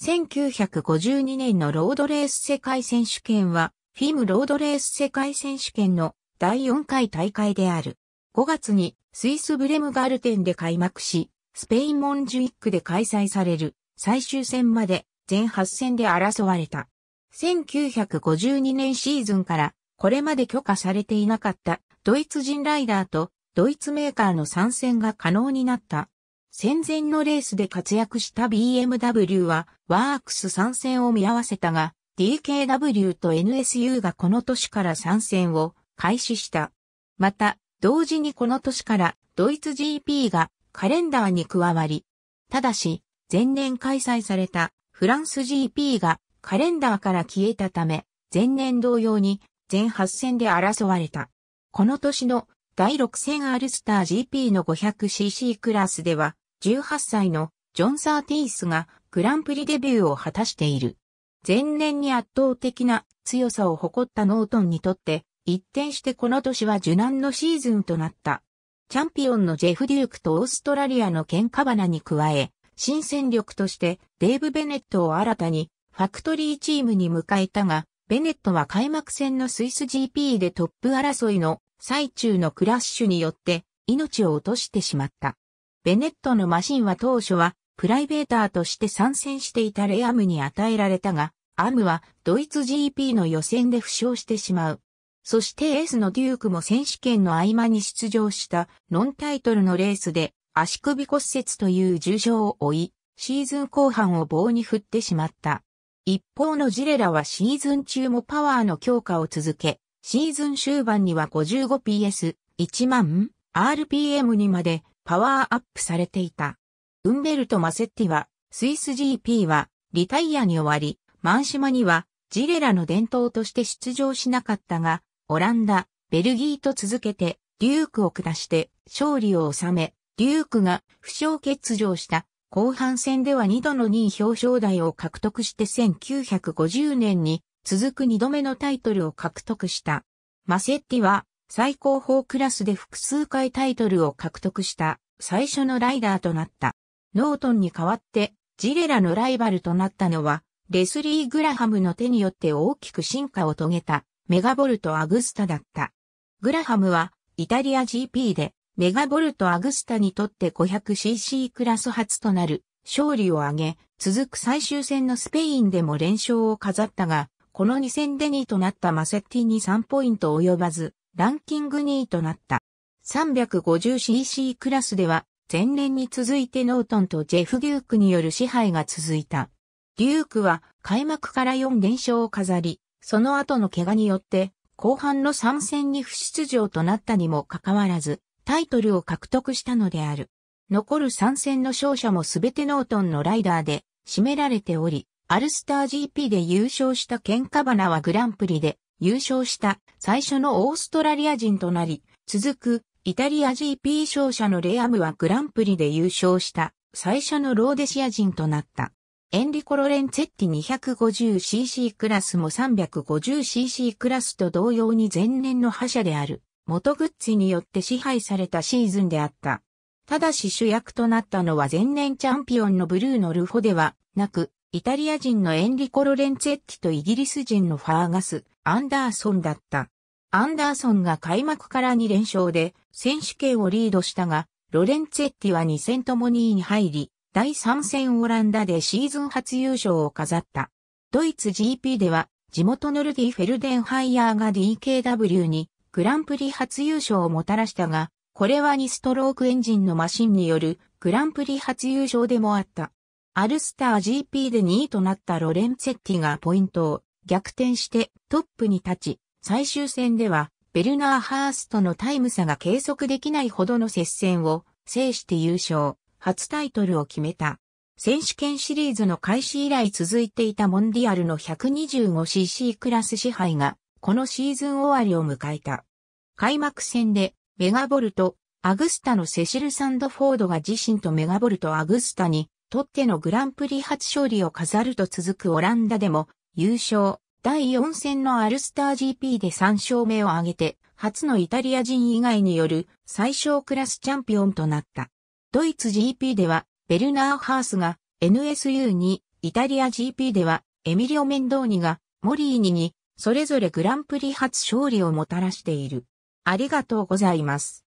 1952年のロードレース世界選手権は、フィムロードレース世界選手権の第4回大会である。5月にスイスブレムガルテンで開幕し、スペインモンジュイックで開催される最終戦まで全8戦で争われた。1952年シーズンからこれまで許可されていなかったドイツ人ライダーとドイツメーカーの参戦が可能になった戦前のレースで活躍した BMW は、ワークス参戦を見合わせたが、DKW と NSU がこの年から参戦を開始した。また、同時にこの年からドイツ GP がカレンダーに加わり、ただし、前年開催されたフランス GP がカレンダーから消えたため、前年同様に全8戦で争われた。この年の第6戦アルスター GP の 500cc クラスでは、18歳のジョン・サーティースがグランプリデビューを果たしている。前年に圧倒的な強さを誇ったノートンにとって、一転してこの年は受難のシーズンとなった。チャンピオンのジェフ・デュークとオーストラリアの喧嘩花に加え、新戦力としてデーブ・ベネットを新たにファクトリーチームに迎えたが、ベネットは開幕戦のスイス GP でトップ争いの最中のクラッシュによって命を落としてしまった。ベネットのマシンは当初はプライベーターとして参戦していたレアムに与えられたが、アムはドイツ GP の予選で負傷してしまう。そしてエースのデュークも選手権の合間に出場したノンタイトルのレースで足首骨折という重傷を負い、シーズン後半を棒に振ってしまった。一方のジレラはシーズン中もパワーの強化を続け、シーズン終盤には 55PS1 万 RPM にまでパワーアップされていた。ウンベルト・マセッティは、スイス GP はリタイアに終わり、マンシマにはジレラの伝統として出場しなかったが、オランダ、ベルギーと続けて、デュークを下して勝利を収め、デュークが負傷欠場した後半戦では2度の2位表彰台を獲得して1950年に続く2度目のタイトルを獲得した。マセッティは最高峰クラスで複数回タイトルを獲得した最初のライダーとなった。ノートンに代わってジレラのライバルとなったのはレスリー・グラハムの手によって大きく進化を遂げたメガボルト・アグスタだった。グラハムはイタリア GP でメガボルト・アグスタにとって 500cc クラス初となる勝利を挙げ、続く最終戦のスペインでも連勝を飾ったが、この2戦で2位となったマセッティに3ポイント及ばず、ランキング2位となった。350cc クラスでは、前年に続いてノートンとジェフ・デュークによる支配が続いた。デュークは開幕から4連勝を飾り、その後の怪我によって、後半の3戦に不出場となったにもかかわらず、タイトルを獲得したのである。残る参戦の勝者もすべてノートンのライダーで占められており、アルスター GP で優勝した喧嘩花はグランプリで優勝した最初のオーストラリア人となり、続くイタリア GP 勝者のレアムはグランプリで優勝した最初のローデシア人となった。エンリコ・ロレンツェッティ 250cc クラスも 350cc クラスと同様に前年の覇者である。元グッチによって支配されたシーズンであった。ただし主役となったのは前年チャンピオンのブルーのルフォではなく、イタリア人のエンリコ・ロレンツェッティとイギリス人のファーガス、アンダーソンだった。アンダーソンが開幕から2連勝で選手権をリードしたが、ロレンツェッティは2戦とも2位に入り、第3戦オランダでシーズン初優勝を飾った。ドイツ GP では地元のルディ・フェルデンハイヤーが DKW にグランプリ初優勝をもたらしたが、これは2ストロークエンジンのマシンによるグランプリ初優勝でもあった。アルスター GP で2位となったロレンツェッティがポイントを逆転してトップに立ち、最終戦ではベルナー・ハースとのタイム差が計測できないほどの接戦を制して優勝、初タイトルを決めた。選手権シリーズの開始以来続いていたモンディアルの 125cc クラス支配がこのシーズン終わりを迎えた。開幕戦で、メガボルト、アグスタのセシル・サンドフォードが自身とメガボルト・アグスタに、とってのグランプリ初勝利を飾ると続くオランダでも、優勝、第4戦のアルスター GP で3勝目を挙げて、初のイタリア人以外による最小クラスチャンピオンとなった。ドイツ GP では、ベルナー・ハースが NSU に、イタリア GP では、エミリオ・メンドーニが、モリーニに、それぞれグランプリ初勝利をもたらしている。ありがとうございます。